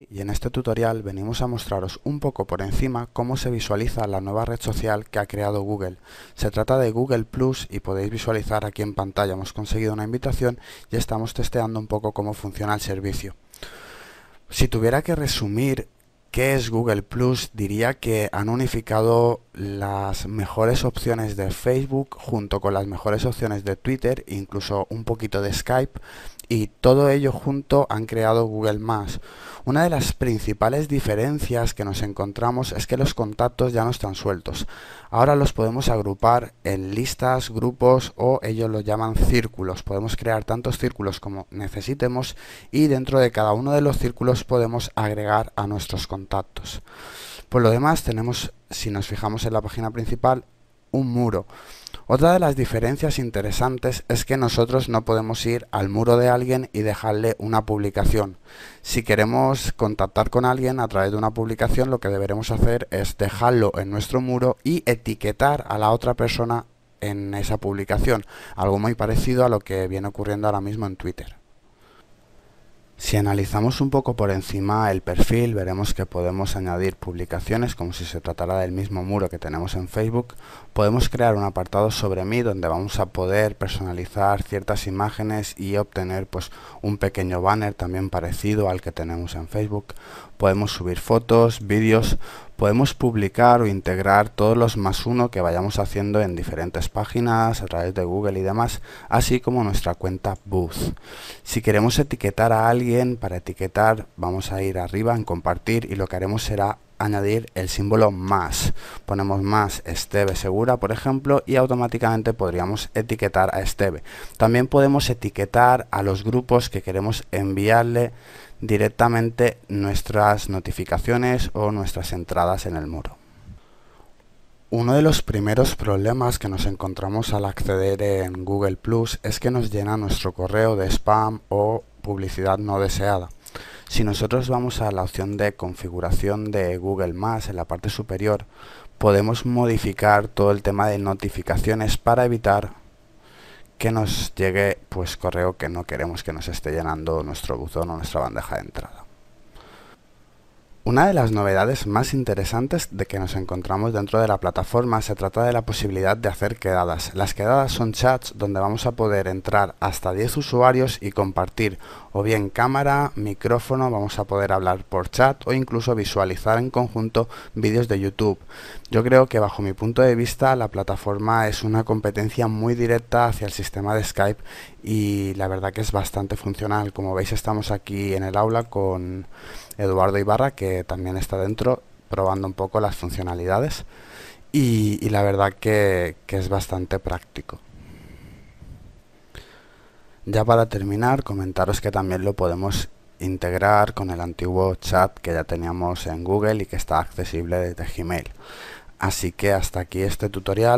y en este tutorial venimos a mostraros un poco por encima cómo se visualiza la nueva red social que ha creado Google. Se trata de Google Plus y podéis visualizar aquí en pantalla. Hemos conseguido una invitación y estamos testeando un poco cómo funciona el servicio. Si tuviera que resumir qué es Google Plus, diría que han unificado las mejores opciones de Facebook junto con las mejores opciones de Twitter, incluso un poquito de Skype y todo ello junto han creado Google más Una de las principales diferencias que nos encontramos es que los contactos ya no están sueltos. Ahora los podemos agrupar en listas, grupos o ellos lo llaman círculos. Podemos crear tantos círculos como necesitemos y dentro de cada uno de los círculos podemos agregar a nuestros contactos. Por lo demás tenemos, si nos fijamos en la página principal, un muro. Otra de las diferencias interesantes es que nosotros no podemos ir al muro de alguien y dejarle una publicación. Si queremos contactar con alguien a través de una publicación, lo que deberemos hacer es dejarlo en nuestro muro y etiquetar a la otra persona en esa publicación. Algo muy parecido a lo que viene ocurriendo ahora mismo en Twitter. Si analizamos un poco por encima el perfil, veremos que podemos añadir publicaciones como si se tratara del mismo muro que tenemos en Facebook. Podemos crear un apartado sobre mí donde vamos a poder personalizar ciertas imágenes y obtener pues, un pequeño banner también parecido al que tenemos en Facebook. Podemos subir fotos, vídeos, podemos publicar o integrar todos los más uno que vayamos haciendo en diferentes páginas, a través de Google y demás, así como nuestra cuenta Booth. Si queremos etiquetar a alguien, para etiquetar vamos a ir arriba en compartir y lo que haremos será añadir el símbolo más. Ponemos más Esteve Segura, por ejemplo, y automáticamente podríamos etiquetar a Esteve. También podemos etiquetar a los grupos que queremos enviarle directamente nuestras notificaciones o nuestras entradas en el muro. Uno de los primeros problemas que nos encontramos al acceder en Google Plus es que nos llena nuestro correo de spam o publicidad no deseada. Si nosotros vamos a la opción de configuración de Google en la parte superior, podemos modificar todo el tema de notificaciones para evitar que nos llegue pues correo que no queremos que nos esté llenando nuestro buzón o nuestra bandeja de entrada. Una de las novedades más interesantes de que nos encontramos dentro de la plataforma se trata de la posibilidad de hacer quedadas. Las quedadas son chats donde vamos a poder entrar hasta 10 usuarios y compartir o bien cámara, micrófono, vamos a poder hablar por chat o incluso visualizar en conjunto vídeos de YouTube. Yo creo que bajo mi punto de vista la plataforma es una competencia muy directa hacia el sistema de Skype y la verdad que es bastante funcional. Como veis estamos aquí en el aula con Eduardo Ibarra que también está dentro probando un poco las funcionalidades y, la verdad que es bastante práctico. Ya para terminar, comentaros que también lo podemos integrar con el antiguo chat que ya teníamos en Google y que está accesible desde Gmail. Así que hasta aquí este tutorial.